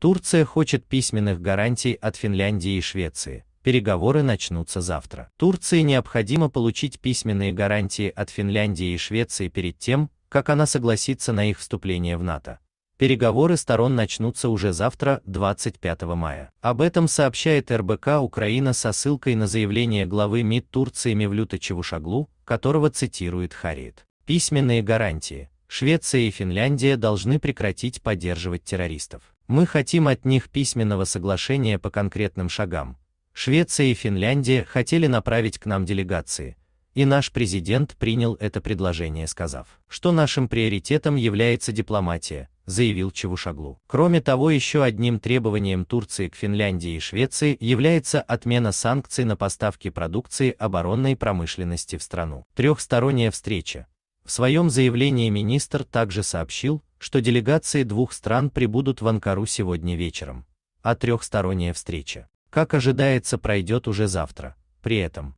Турция хочет письменных гарантий от Финляндии и Швеции. Переговоры начнутся завтра. Турции необходимо получить письменные гарантии от Финляндии и Швеции перед тем, как она согласится на их вступление в НАТО. Переговоры сторон начнутся уже завтра, 25 мая. Об этом сообщает РБК Украина со ссылкой на заявление главы МИД Турции Мевлюта Чевушаглу, которого цитирует Харит. Письменные гарантии. Швеция и Финляндия должны прекратить поддерживать террористов. Мы хотим от них письменного соглашения по конкретным шагам. Швеция и Финляндия хотели направить к нам делегации, и наш президент принял это предложение, сказав, что нашим приоритетом является дипломатия, заявил Чевушаглу. Кроме того, еще одним требованием Турции к Финляндии и Швеции является отмена санкций на поставки продукции оборонной промышленности в страну. Трехсторонняя встреча, в своем заявлении министр также сообщил, что делегации двух стран прибудут в Анкару сегодня вечером, а трехсторонняя встреча, как ожидается, пройдет уже завтра. При этом,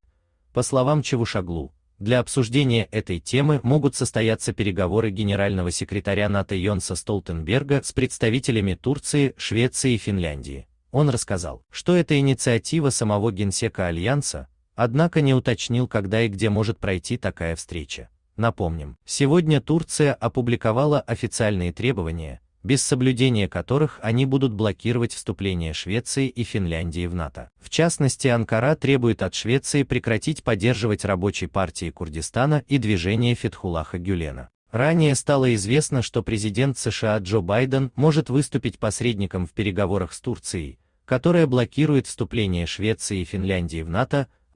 по словам Чевушаглу, для обсуждения этой темы могут состояться переговоры генерального секретаря НАТО Йонса Столтенберга с представителями Турции, Швеции и Финляндии. Он рассказал, что это инициатива самого генсека Альянса, однако не уточнил, когда и где может пройти такая встреча. Напомним, сегодня Турция опубликовала официальные требования, без соблюдения которых они будут блокировать вступление Швеции и Финляндии в НАТО. В частности, Анкара требует от Швеции прекратить поддерживать рабочие партии Курдистана и движение Фетхулаха Гюлена. Ранее стало известно, что президент США Джо Байден может выступить посредником в переговорах с Турцией, которая блокирует вступление Швеции и Финляндии в НАТО,